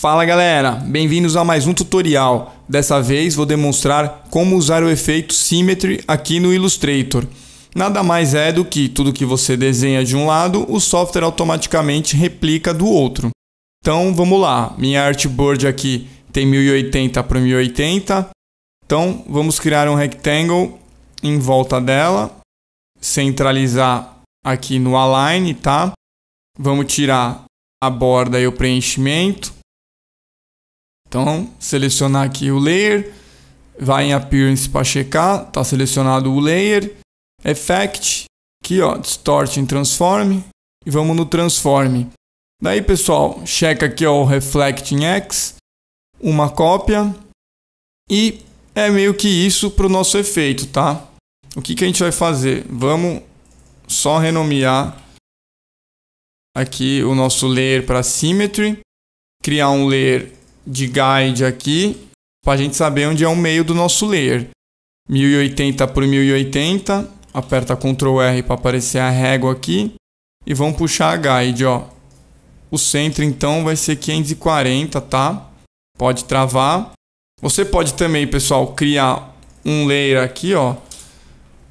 Fala galera, bem-vindos a mais um tutorial. Dessa vez vou demonstrar como usar o efeito Symmetry aqui no Illustrator. Nada mais é do que tudo que você desenha de um lado, o software automaticamente replica do outro. Então vamos lá, minha artboard aqui tem 1080 por 1080. Então vamos criar um rectangle em volta dela, centralizar aqui no align, tá? Vamos tirar a borda e o preenchimento então, selecionar aqui o layer, vai em appearance para checar, está selecionado o layer, effect, aqui ó, distort em transform e vamos no transform. Daí, pessoal, checa aqui ó, o reflecting x, uma cópia e é meio que isso para o nosso efeito, tá? O que, que a gente vai fazer? Vamos só renomear aqui o nosso layer para symmetry, criar um layer de guide aqui para a gente saber onde é o meio do nosso layer. 1080 por 1080, aperta Ctrl R para aparecer a régua aqui e vamos puxar a guide, ó. O centro então vai ser 540, tá? Pode travar. Você pode também, pessoal, criar um layer aqui, ó,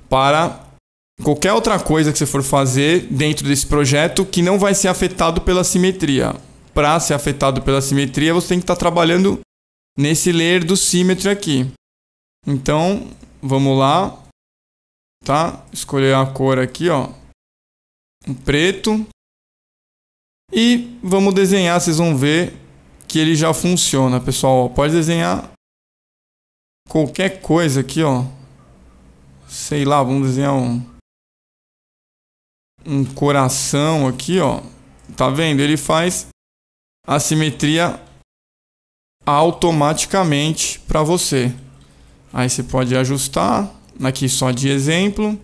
para qualquer outra coisa que você for fazer dentro desse projeto que não vai ser afetado pela simetria para ser afetado pela simetria, você tem que estar tá trabalhando nesse layer do symmetry aqui. Então, vamos lá, tá? Escolher a cor aqui, ó, um preto. E vamos desenhar, vocês vão ver que ele já funciona, pessoal. Pode desenhar qualquer coisa aqui, ó. Sei lá, vamos desenhar um, um coração aqui, ó. Tá vendo? Ele faz a simetria automaticamente para você. Aí você pode ajustar, aqui só de exemplo.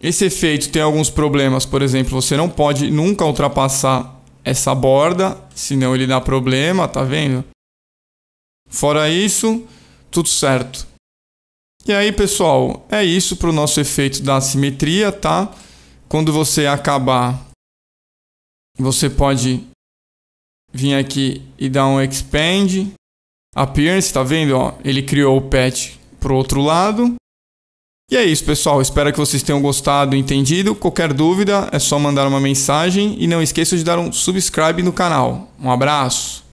Esse efeito tem alguns problemas, por exemplo, você não pode nunca ultrapassar essa borda, senão ele dá problema, tá vendo? Fora isso, tudo certo. E aí, pessoal, é isso para o nosso efeito da simetria, tá? Quando você acabar, você pode vim aqui e dar um expand. Appearance, tá vendo? Ó, ele criou o patch pro outro lado. E é isso, pessoal. Espero que vocês tenham gostado e entendido. Qualquer dúvida é só mandar uma mensagem e não esqueça de dar um subscribe no canal. Um abraço!